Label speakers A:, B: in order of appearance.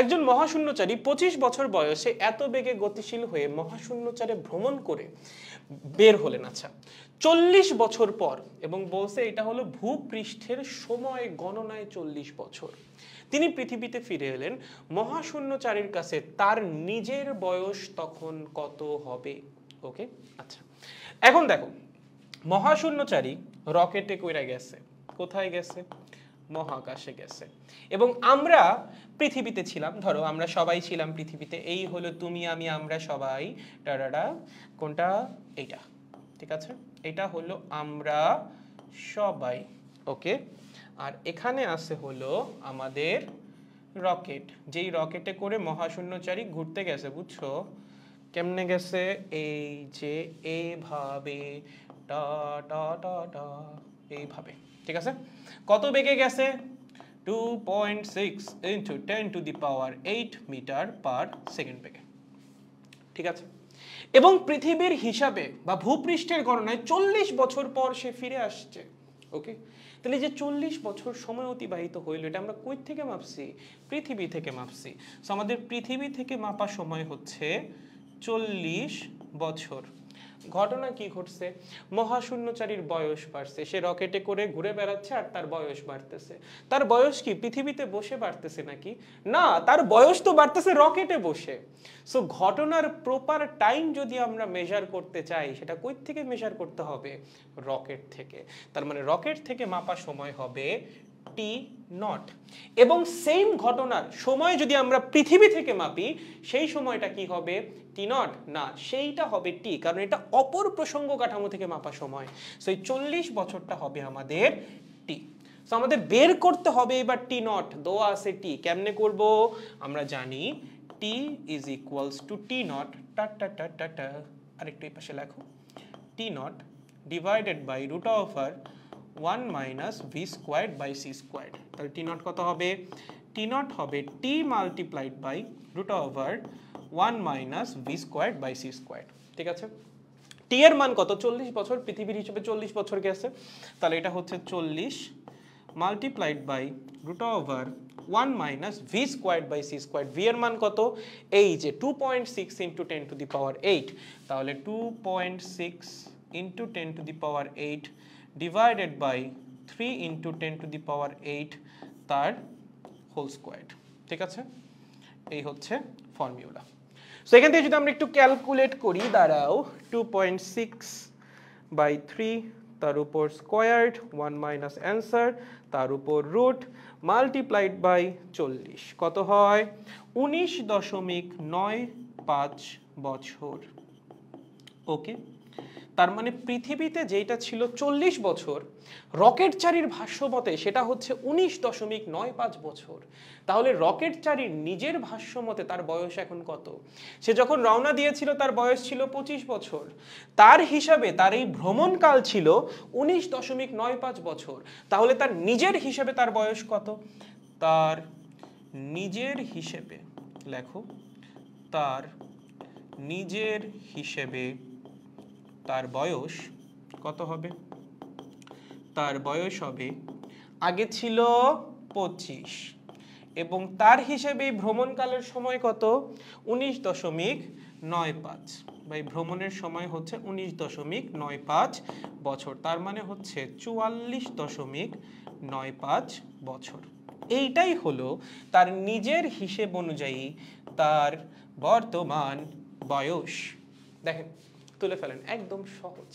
A: একজন মহাশূন্যচারী পঁচিশ বছর বয়সে এত বেগে গতিশীল হয়ে মহাশূন্যচারে ভ্রমণ করে বের হলেন আচ্ছা চল্লিশ বছর পর এবং বলছে এটা হলো ভূপৃষ্ঠের সময় গণনায় চল্লিশ বছর তিনি পৃথিবীতে ফিরে এলেন মহাশূন্যচারীর কাছে তার নিজের বয়স তখন কত হবে ওকে আচ্ছা এখন দেখো মহাশূন্যচারী রকেটে কইরা গেছে কোথায় গেছে মহাকাশে গেছে এবং আমরা পৃথিবীতে ছিলাম ধরো আমরা সবাই ছিলাম পৃথিবীতে এই হলো তুমি আমি আমরা সবাই টাডাডা কোনটা এটা ঠিক আছে এটা হলো আমরা সবাই ওকে আর এখানে আছে হলো আমাদের রকেট যেই রকেটে করে মহাশূন্যচারী ঘুরতে গেছে বুঝছো কেমনে গেছে এই যে এভাবে টা টা টা টা এইভাবে ঠিক আছে কত বেগে গেছে two point six into ten to the power eight metre per second বেগে ঠিক আছে এবং পৃথিবীর হিসাবে বা ভূপৃষ্ঠের গণনায় চল্লিশ বছর পর সে ফিরে আসছে ওকে তাহলে যে চল্লিশ বছর সময় অতিবাহিত হইল এটা আমরা কই থেকে মাপছি পৃথিবী থেকে মাপছি সো আমাদের পৃথিবী থেকে মাপা সময় হচ্ছে চল্লিশ বছর ঘটনা কি ঘটছে মহাশূন্যচারীর বয়স বাড়ছে সে রকেটে করে ঘুরে বেড়াচ্ছে আর তার বয়স বাড়তেছে তার বয়স কি পৃথিবীতে বসে বাড়তেছে নাকি না তার বয়স তো বাড়তেছে রকেটে বসে সো ঘটনার প্রপার টাইম যদি আমরা মেজার করতে চাই সেটা কই থেকে মেজার করতে হবে রকেট থেকে তার মানে রকেট থেকে মাপা সময় হবে টি নট এবং সেম ঘটনার সময় যদি আমরা পৃথিবী থেকে মাপি সেই সময়টা কি হবে টি নট না সেইটা হবে টি কারণ এটা অপর প্রসঙ্গ কাঠামো থেকে মাপা সময় সো এই চল্লিশ বছরটা হবে আমাদের টি সো আমাদের বের করতে হবে এবার টি নট দোয়া আছে টি কেমনে করব আমরা জানি T is equals to T naught টা টা টা টা টা আরেকটু এই পাশে লেখো T naught divided by root of আর one minus V squared by C squared তাহলে টি নট কত হবে টি নট হবে T multiplied by root over one minus V squared by C squared ঠিক আছে টি এর মান কত চল্লিশ বছর পৃথিবীর হিসেবে চল্লিশ বছর গেছে তাহলে এটা হচ্ছে চল্লিশ multiplied by root over one minus V squared by C squared V এর মান কত এই যে two point six into ten to the power eight তাহলে two point six into ten to the power eight divided by three into ten to the power eight তার whole squared ঠিক আছে এই হচ্ছে ফর্মিউলা সো এখান থেকে যদি আমরা একটু ক্যালকুলেট করি দাঁড়াও two point six by three তার উপর স্কোয়ার্ড ওয়ান মাইনাস অ্যান্সার তার উপর রুট মাল্টিপ্লাইড বাই চল্লিশ কত হয় উনিশ দশমিক নয় পাঁচ বছর ওকে তার মানে পৃথিবীতে যেটা ছিল চল্লিশ বছর রকেটচারির ভাষ্যমতে সেটা হচ্ছে উনিশ দশমিক নয় পাঁচ বছর তাহলে রকেটচারির নিজের ভাষ্যমতে তার বয়স এখন কত সে যখন রওনা দিয়েছিল তার বয়স ছিল পঁচিশ বছর তার হিসাবে তার এই ভ্রমণকাল ছিল উনিশ দশমিক নয় পাঁচ বছর তাহলে তার নিজের হিসাবে তার বয়স কত তার নিজের হিসেবে লেখো তার নিজের হিসেবে তার বয়স কত হবে তার বয়স হবে আগে ছিল পঁচিশ এবং তার হিসেবে ভ্রমণকালের সময় কত উনিশ দশমিক নয় পাঁচ বা এই ভ্রমণের সময় হচ্ছে উনিশ দশমিক নয় পাঁচ বছর তার মানে হচ্ছে চুয়াল্লিশ দশমিক নয় পাঁচ বছর এইটাই হলো তার নিজের হিসেব অনুযায়ী তার বর্তমান বয়স দেখেন তুলে ফেলেন একদম সহজ